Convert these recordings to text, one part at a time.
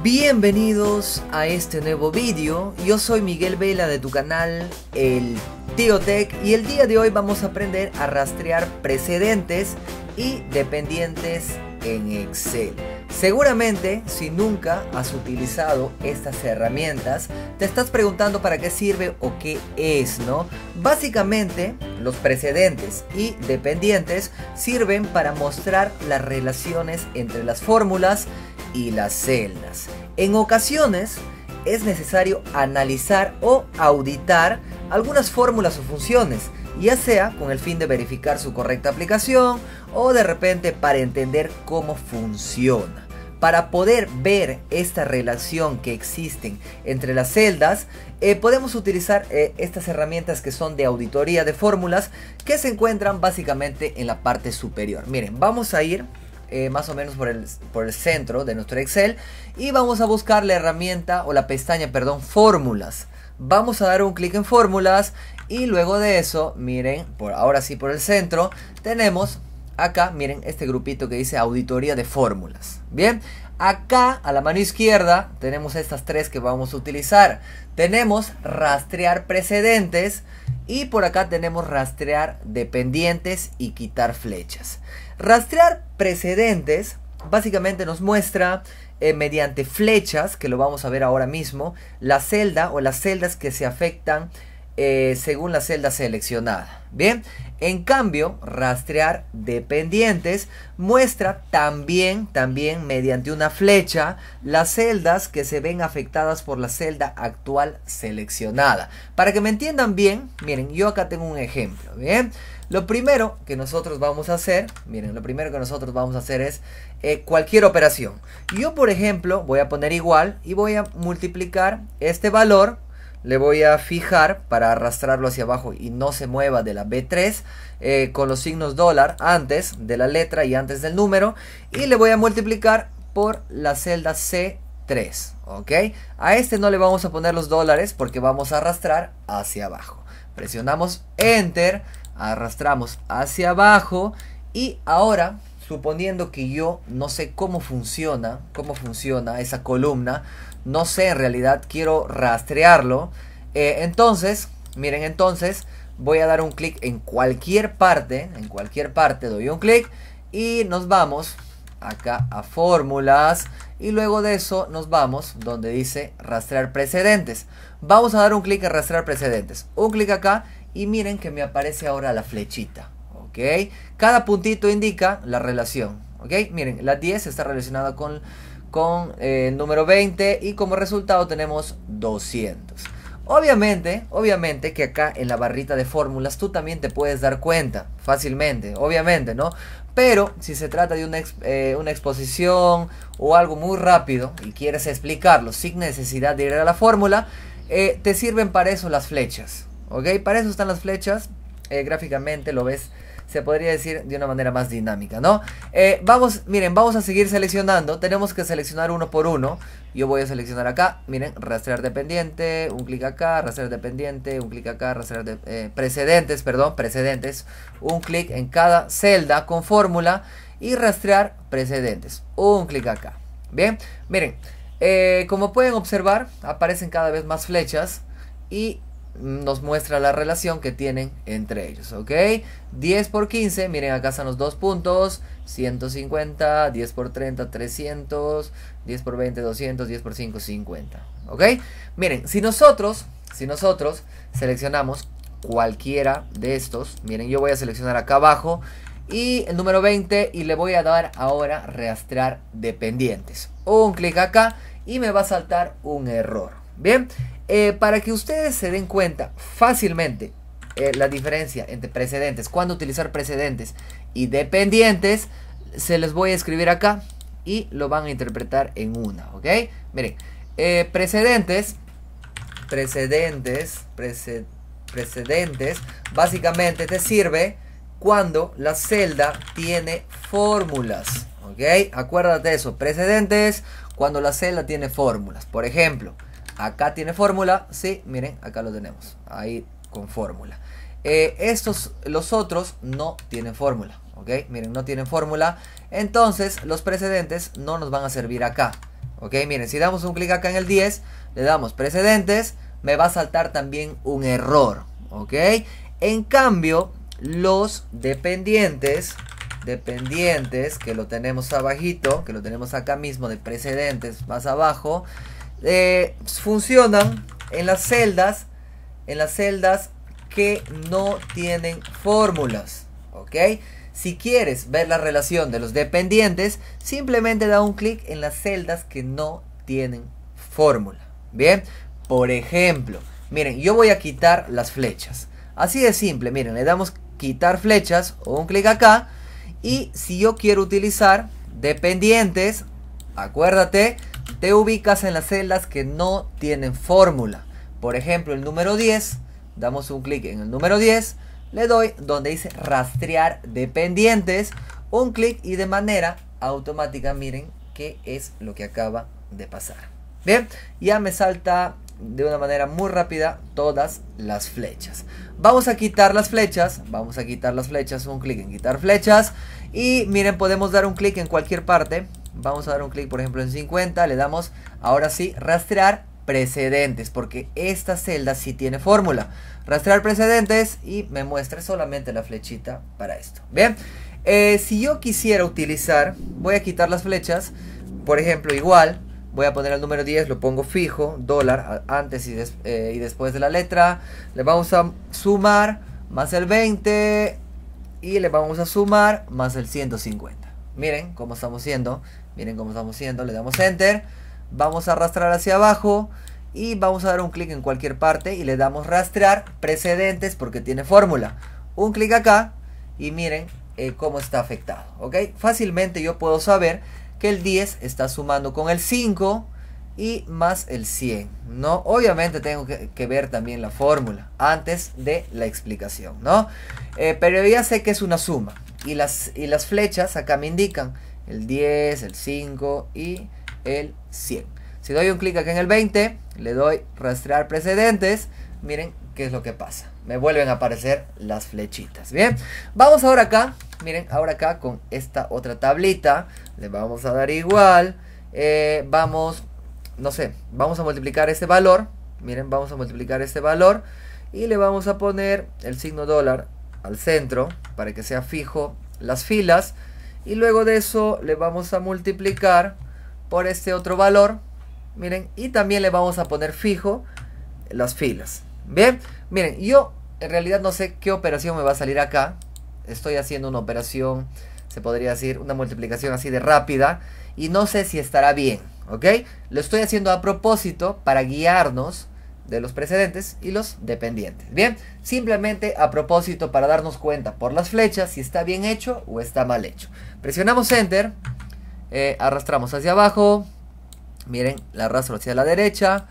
Bienvenidos a este nuevo vídeo, yo soy Miguel Vela de tu canal El Tío Tech y el día de hoy vamos a aprender a rastrear precedentes y dependientes en Excel. Seguramente, si nunca has utilizado estas herramientas, te estás preguntando para qué sirve o qué es, ¿no? Básicamente, los precedentes y dependientes sirven para mostrar las relaciones entre las fórmulas y las celdas. En ocasiones es necesario analizar o auditar algunas fórmulas o funciones, ya sea con el fin de verificar su correcta aplicación o de repente para entender cómo funciona. Para poder ver esta relación que existen entre las celdas, eh, podemos utilizar eh, estas herramientas que son de auditoría de fórmulas que se encuentran básicamente en la parte superior. Miren, vamos a ir eh, más o menos por el, por el centro de nuestro Excel y vamos a buscar la herramienta o la pestaña, perdón, fórmulas. Vamos a dar un clic en fórmulas y luego de eso, miren, por ahora sí por el centro, tenemos acá, miren, este grupito que dice auditoría de fórmulas. Bien, Acá a la mano izquierda tenemos estas tres que vamos a utilizar. Tenemos rastrear precedentes y por acá tenemos rastrear dependientes y quitar flechas. Rastrear precedentes básicamente nos muestra eh, mediante flechas, que lo vamos a ver ahora mismo, la celda o las celdas que se afectan eh, según la celda seleccionada. Bien, en cambio, rastrear dependientes muestra también, también mediante una flecha las celdas que se ven afectadas por la celda actual seleccionada. Para que me entiendan bien, miren, yo acá tengo un ejemplo, ¿bien? Lo primero que nosotros vamos a hacer, miren, lo primero que nosotros vamos a hacer es eh, cualquier operación. Yo, por ejemplo, voy a poner igual y voy a multiplicar este valor le voy a fijar para arrastrarlo hacia abajo y no se mueva de la B3 eh, con los signos dólar antes de la letra y antes del número y le voy a multiplicar por la celda C3 ok a este no le vamos a poner los dólares porque vamos a arrastrar hacia abajo presionamos enter arrastramos hacia abajo y ahora suponiendo que yo no sé cómo funciona cómo funciona esa columna no sé, en realidad quiero rastrearlo. Eh, entonces, miren, entonces voy a dar un clic en cualquier parte. En cualquier parte doy un clic y nos vamos acá a fórmulas y luego de eso nos vamos donde dice rastrear precedentes. Vamos a dar un clic a rastrear precedentes. Un clic acá y miren que me aparece ahora la flechita. ¿ok? Cada puntito indica la relación. ¿ok? Miren, la 10 está relacionada con con el eh, número 20 y como resultado tenemos 200. Obviamente, obviamente que acá en la barrita de fórmulas tú también te puedes dar cuenta fácilmente, obviamente, ¿no? Pero si se trata de una, eh, exposición o algo muy rápido y quieres explicarlo sin necesidad de ir a la fórmula, eh, te sirven para eso las flechas, ¿ok? Para eso están las flechas, gráficamente lo ves se podría decir de una manera más dinámica, ¿no? Eh, vamos, miren, vamos a seguir seleccionando, tenemos que seleccionar uno por uno, yo voy a seleccionar acá, miren, rastrear dependiente, un clic acá, rastrear dependiente, un clic acá, rastrear eh, precedentes, perdón, precedentes, un clic en cada celda con fórmula y rastrear precedentes, un clic acá, bien, miren, eh, como pueden observar, aparecen cada vez más flechas y nos muestra la relación que tienen entre ellos, ¿ok? 10 por 15, miren acá están los dos puntos, 150, 10 por 30, 300, 10 por 20, 200, 10 por 5, 50, ¿ok? Miren, si nosotros, si nosotros seleccionamos cualquiera de estos, miren, yo voy a seleccionar acá abajo y el número 20 y le voy a dar ahora rastrear dependientes. Un clic acá y me va a saltar un error, ¿bien? Eh, para que ustedes se den cuenta fácilmente eh, la diferencia entre precedentes, cuándo utilizar precedentes y dependientes, se les voy a escribir acá y lo van a interpretar en una, ¿ok? Miren, eh, precedentes, precedentes, precedentes, básicamente te sirve cuando la celda tiene fórmulas, ¿ok? Acuérdate de eso, precedentes cuando la celda tiene fórmulas, por ejemplo, Acá tiene fórmula, sí, miren, acá lo tenemos, ahí con fórmula. Eh, estos, los otros no tienen fórmula, ¿ok? Miren, no tienen fórmula, entonces los precedentes no nos van a servir acá, ¿ok? Miren, si damos un clic acá en el 10, le damos precedentes, me va a saltar también un error, ¿ok? En cambio, los dependientes, dependientes, que lo tenemos abajito, que lo tenemos acá mismo de precedentes más abajo, eh, funcionan en las celdas, en las celdas que no tienen fórmulas, ¿ok? Si quieres ver la relación de los dependientes, simplemente da un clic en las celdas que no tienen fórmula. Bien, por ejemplo, miren, yo voy a quitar las flechas. Así de simple, miren, le damos quitar flechas o un clic acá. Y si yo quiero utilizar dependientes, acuérdate, te ubicas en las celdas que no tienen fórmula. Por ejemplo, el número 10, damos un clic en el número 10, le doy donde dice rastrear dependientes, un clic y de manera automática miren qué es lo que acaba de pasar. Bien, ya me salta de una manera muy rápida todas las flechas. Vamos a quitar las flechas, vamos a quitar las flechas, un clic en quitar flechas y miren podemos dar un clic en cualquier parte Vamos a dar un clic, por ejemplo, en 50. Le damos, ahora sí, rastrear precedentes, porque esta celda sí tiene fórmula. Rastrear precedentes y me muestra solamente la flechita para esto. Bien, eh, si yo quisiera utilizar, voy a quitar las flechas, por ejemplo, igual, voy a poner el número 10, lo pongo fijo, dólar, antes y, eh, y después de la letra, le vamos a sumar más el 20 y le vamos a sumar más el 150. Miren cómo estamos siendo Miren cómo estamos haciendo, le damos enter. Vamos a arrastrar hacia abajo y vamos a dar un clic en cualquier parte y le damos rastrear precedentes porque tiene fórmula. Un clic acá y miren eh, cómo está afectado. ¿ok? Fácilmente yo puedo saber que el 10 está sumando con el 5 y más el 100. ¿no? Obviamente tengo que, ver también la fórmula antes de la explicación. ¿no? Eh, pero ya sé que es una suma y las, y las flechas acá me indican el 10, el 5 y el 100. Si doy un clic acá en el 20, le doy rastrear precedentes, miren qué es lo que pasa. Me vuelven a aparecer las flechitas, ¿bien? Vamos ahora acá, miren, ahora acá con esta otra tablita, le vamos a dar igual, eh, vamos, no sé, vamos a multiplicar este valor, miren, vamos a multiplicar este valor y le vamos a poner el signo dólar al centro para que sea fijo las filas y luego de eso le vamos a multiplicar por este otro valor miren y también le vamos a poner fijo las filas bien miren yo en realidad no sé qué operación me va a salir acá estoy haciendo una operación se podría decir una multiplicación así de rápida y no sé si estará bien ok lo estoy haciendo a propósito para guiarnos de los precedentes y los dependientes. Bien, simplemente a propósito para darnos cuenta por las flechas si está bien hecho o está mal hecho. Presionamos Enter, eh, arrastramos hacia abajo, miren, la arrastro hacia la derecha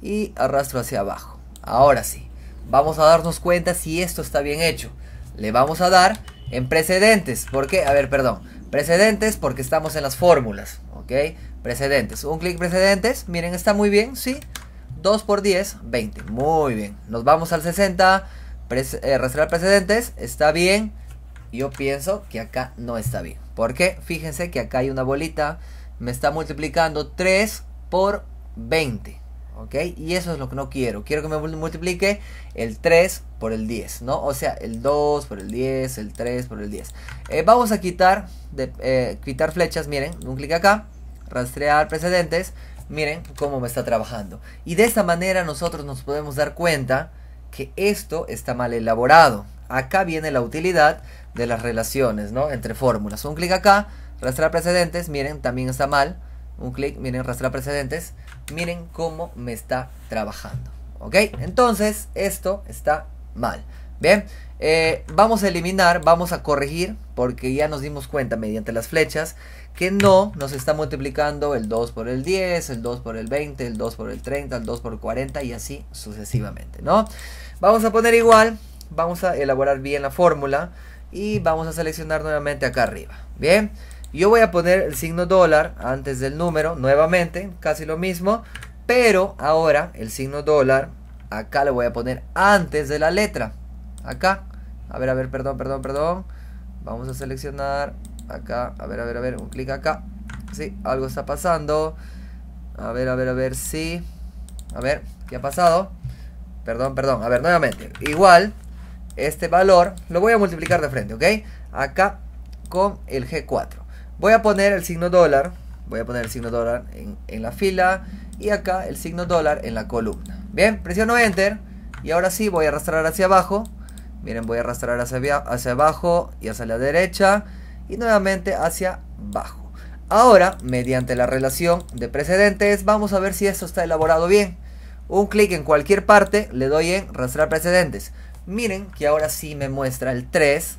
y arrastro hacia abajo. Ahora sí, vamos a darnos cuenta si esto está bien hecho. Le vamos a dar en precedentes, porque, a ver, perdón, precedentes porque estamos en las fórmulas, ¿ok? Precedentes, un clic precedentes, miren, está muy bien, sí, 2 por 10, 20. Muy bien. Nos vamos al 60. Eh, rastrear precedentes. Está bien. Yo pienso que acá no está bien. Porque fíjense que acá hay una bolita. Me está multiplicando 3 por 20. ¿Ok? Y eso es lo que no quiero. Quiero que me multiplique el 3 por el 10, ¿no? O sea, el 2 por el 10, el 3 por el 10. Eh, vamos a quitar, de, eh, quitar flechas, miren, un clic acá, rastrear precedentes miren cómo me está trabajando. Y de esta manera nosotros nos podemos dar cuenta que esto está mal elaborado. Acá viene la utilidad de las relaciones, ¿no? Entre fórmulas. Un clic acá, rastrear precedentes, miren, también está mal. Un clic, miren, rastrear precedentes. Miren cómo me está trabajando. ¿Ok? Entonces, esto está mal. Bien. Eh, vamos a eliminar, vamos a corregir, porque ya nos dimos cuenta mediante las flechas que no nos está multiplicando el 2 por el 10, el 2 por el 20, el 2 por el 30, el 2 por el 40 y así sucesivamente, ¿no? Vamos a poner igual, vamos a elaborar bien la fórmula y vamos a seleccionar nuevamente acá arriba, ¿bien? Yo voy a poner el signo dólar antes del número nuevamente, casi lo mismo, pero ahora el signo dólar acá lo voy a poner antes de la letra, acá, a ver, a ver, perdón, perdón, perdón. Vamos a seleccionar acá. A ver, a ver, a ver. Un clic acá. Sí, algo está pasando. A ver, a ver, a ver. si A ver, ¿qué ha pasado? Perdón, perdón. A ver, nuevamente. Igual, este valor lo voy a multiplicar de frente, ¿ok? Acá con el G4. Voy a poner el signo dólar. Voy a poner el signo dólar en, en la fila. Y acá el signo dólar en la columna. Bien, presiono Enter. Y ahora sí voy a arrastrar hacia abajo Miren, voy a arrastrar hacia, abajo y hacia la derecha y nuevamente hacia abajo. Ahora, mediante la relación de precedentes, vamos a ver si esto está elaborado bien. Un clic en cualquier parte, le doy en arrastrar precedentes. Miren que ahora sí me muestra el 3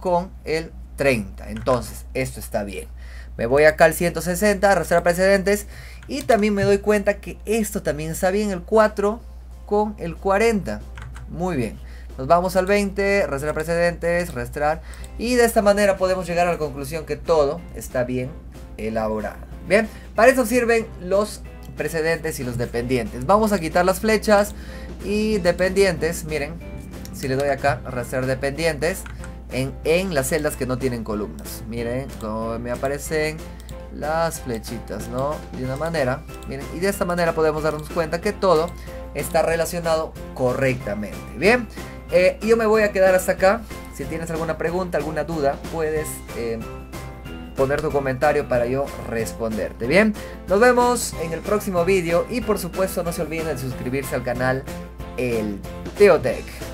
con el 30. Entonces, esto está bien. Me voy acá al 160, arrastrar precedentes. Y también me doy cuenta que esto también está bien, el 4 con el 40. Muy bien. Nos vamos al 20, rastrear precedentes, rastrear. Y de esta manera podemos llegar a la conclusión que todo está bien elaborado. Bien, para eso sirven los precedentes y los dependientes. Vamos a quitar las flechas y dependientes. Miren, si le doy acá, rastrear dependientes. En, en las celdas que no tienen columnas. Miren cómo me aparecen las flechitas, ¿no? De una manera. Miren, y de esta manera podemos darnos cuenta que todo está relacionado correctamente. Bien. Eh, yo me voy a quedar hasta acá. Si tienes alguna pregunta, alguna duda, puedes eh, poner tu comentario para yo responderte. Bien, nos vemos en el próximo vídeo y por supuesto no se olviden de suscribirse al canal El Teotech.